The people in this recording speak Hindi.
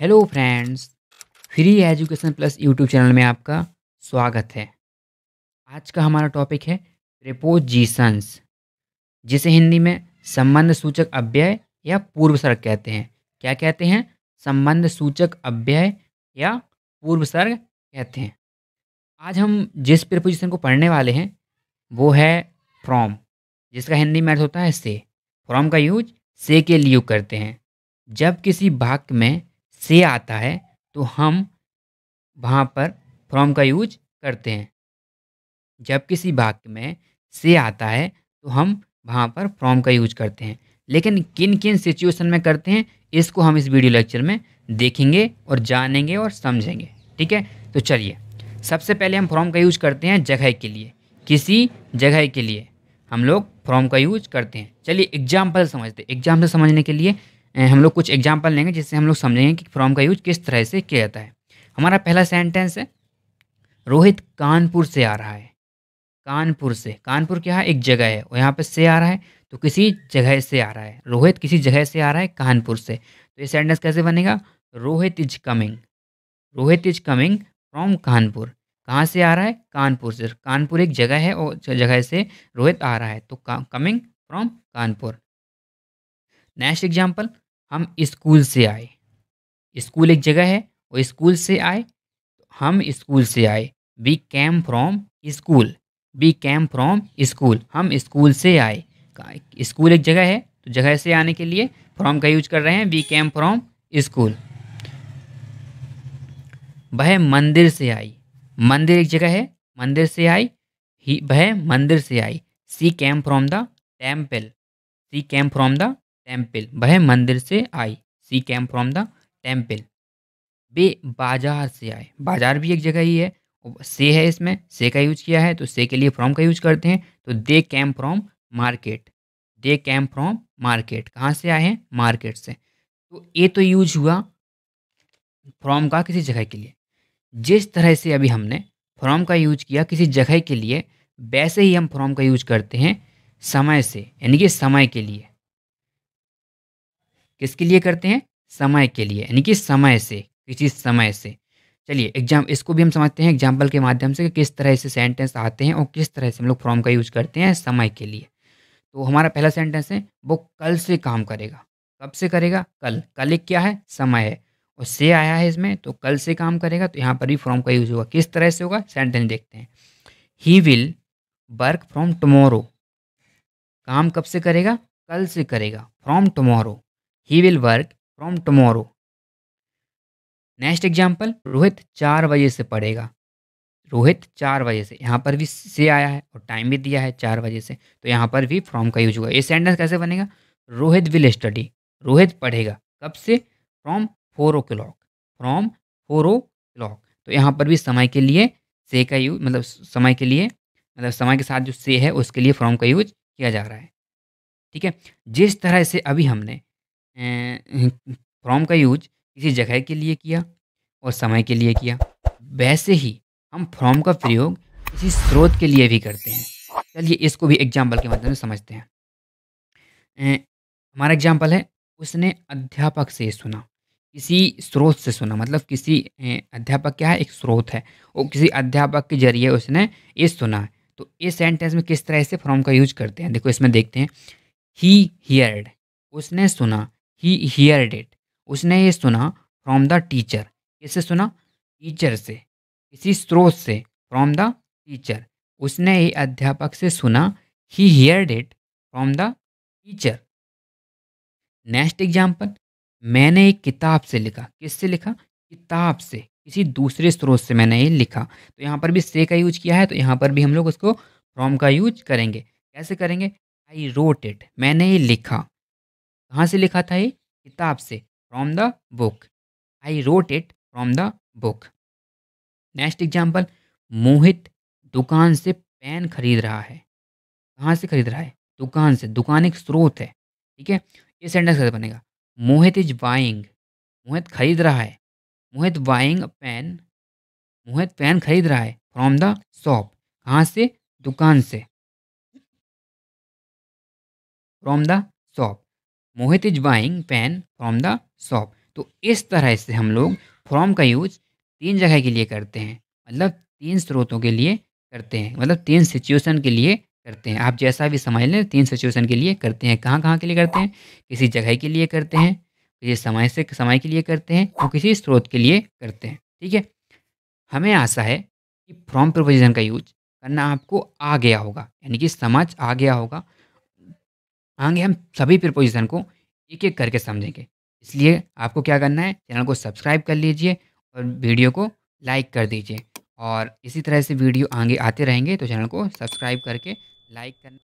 hello friends free education plus YouTube channel में आपका स्वागत है आज का हमारा टॉपिक है प्रपोजिशंस जिसे हिंदी में संबंध सूचक अव्यय या पूर्व सर्ग कहते हैं क्या कहते हैं संबंध सूचक अव्यय या पूर्व सर्ग कहते हैं आज हम जिस प्रिपोजिशन को पढ़ने वाले हैं वो है फ्रॉम जिसका हिंदी मैथ होता है से फ्रॉम का यूज से के लिए करते हैं जब किसी वाक्य में से आता है तो हम वहाँ पर फ्रॉम का यूज करते हैं जब किसी वाक्य में से आता है तो हम वहाँ पर फ्रॉम का यूज करते हैं लेकिन किन किन सिचुएशन में करते हैं इसको हम इस वीडियो लेक्चर में देखेंगे और जानेंगे और समझेंगे ठीक है तो चलिए सबसे पहले हम फ्रॉम का यूज करते हैं जगह के लिए किसी जगह के लिए हम लोग फ्रॉम का यूज करते हैं चलिए एग्जाम्पल समझते हैं एग्जाम्पल समझने के लिए हम लोग कुछ एग्जाम्पल लेंगे जिससे हम लोग समझेंगे कि फ्रॉम का यूज किस तरह से किया जाता है हमारा पहला सेंटेंस है रोहित कानपुर से आ रहा है कानपुर से कानपुर क्या है एक जगह है और यहाँ पर से आ रहा है तो किसी जगह से आ रहा है रोहित किसी जगह से आ रहा है कानपुर से तो ये सेंटेंस कैसे बनेगा Rohit is coming Rohit is coming from Kanpur कहाँ से आ रहा है कानपुर से कानपुर एक जगह है और जगह से रोहित आ रहा है तो coming from Kanpur next example हम स्कूल से आए स्कूल एक जगह है वो स्कूल से आए हम स्कूल से आए we came from school we came from school हम स्कूल से आए स्कूल एक जगह है तो जगह से आने के लिए फ्रॉम का यूज कर रहे हैं वी कैम फ्रॉम स्कूल वह मंदिर से आई मंदिर एक जगह है मंदिर से आई ही वह मंदिर से आई she came from the temple she came from the temple वह मंदिर से आई she came from the temple वे बाजार से आए बाजार भी एक जगह ही है से है इसमें से का यूज किया है तो से के लिए फ्रॉम का यूज करते हैं तो they came from market they came from market कहाँ से आए हैं मार्केट से तो ए तो यूज हुआ फ्रॉम का किसी जगह के लिए जिस तरह से अभी हमने फ्रॉम का यूज किया किसी जगह के लिए वैसे ही हम फ्रॉम का यूज करते हैं समय से यानी कि समय के लिए किसके लिए करते हैं समय के लिए यानी कि समय से किसी समय से चलिए एग्जाम इसको भी हम समझते हैं एग्जाम्पल के माध्यम से कि किस तरह से सेंटेंस आते हैं और किस तरह से हम लोग फॉर्म का यूज करते हैं समय के लिए तो हमारा पहला सेंटेंस है वो कल से काम करेगा कब से करेगा कल कल एक क्या है समय है और से आया है इसमें तो कल से काम करेगा तो यहाँ पर भी फ्रॉम का यूज़ होगा किस तरह से होगा सेंटेंस देखते हैं he will work from tomorrow काम कब से करेगा कल से करेगा from tomorrow he will work from tomorrow next example Rohit चार बजे से पढ़ेगा रोहित चार बजे से यहाँ पर भी से आया है और टाइम भी दिया है चार बजे से तो यहाँ पर भी फ्रॉम का यूज हुआ ये सेंटेंस कैसे बनेगा रोहित विल स्टडी रोहित पढ़ेगा कब से from four o'clock from four o'clock तो यहाँ पर भी समय के लिए से का यूज मतलब समय के लिए मतलब समय के साथ जो से है उसके लिए फ्रॉम का यूज किया जा रहा है ठीक है जिस तरह से अभी हमने फ्रॉम का यूज किसी जगह के लिए किया और समय के लिए किया वैसे ही हम फ्रॉम का प्रयोग किसी स्रोत के लिए भी करते हैं चलिए इसको भी एग्जाम्पल के माध्यम से समझते हैं हमारा एग्जाम्पल है उसने अध्यापक से सुना किसी स्रोत से सुना मतलब किसी अध्यापक क्या है एक स्रोत है और किसी अध्यापक के जरिए उसने ये सुना तो ये सेंटेंस में किस तरह से फ्रॉम का यूज करते हैं देखो इसमें देखते हैं ही हियर्ड उसने सुना ही हियर डेट उसने ये सुना फ्रॉम द टीचर किससे सुना टीचर से किसी स्रोत से फ्रॉम द टीचर उसने ये अध्यापक से सुना he hear that from the teacher next example मैंने एक किताब से लिखा किससे लिखा किताब से किसी दूसरे स्रोत से मैंने ये लिखा तो यहाँ पर भी से का यूज किया है तो यहाँ पर भी हम लोग उसको फ्रॉम का यूज करेंगे कैसे करेंगे आई रोट इट मैंने ये लिखा कहाँ से लिखा था ये किताब से from the book I wrote it from the book next example Mohit दुकान से पेन खरीद रहा है कहाँ से खरीद रहा है दुकान से दुकान एक स्रोत है ठीक है ये सेंटेंस कैसे बनेगा मोहित इज बाइंग मोहित खरीद रहा है Mohit buying pen Mohit pen खरीद रहा है फ्रॉम द शॉप कहाँ से दुकान से from the shop Mohit is buying pen from the shop तो इस तरह से हम लोग फ्रॉम का यूज तीन जगह के लिए करते हैं मतलब तीन स्रोतों के लिए करते हैं मतलब तीन सिचुएशन के लिए करते हैं आप जैसा भी समझ लें तीन सिचुएशन के लिए करते हैं कहाँ कहाँ के लिए करते हैं किसी जगह के लिए करते हैं किसी समय से समय के लिए करते हैं और किसी स्रोत के लिए करते हैं ठीक है हमें आशा है कि फ्रॉम प्रपोजिशन का यूज करना आपको आ गया होगा यानी कि समझ आ गया होगा आगे हम सभी प्रपोजिशन को एक एक करके समझेंगे इसलिए आपको क्या करना है चैनल को सब्सक्राइब कर लीजिए और वीडियो को लाइक कर दीजिए और इसी तरह से वीडियो आगे आते रहेंगे तो चैनल को सब्सक्राइब करके लाइक करना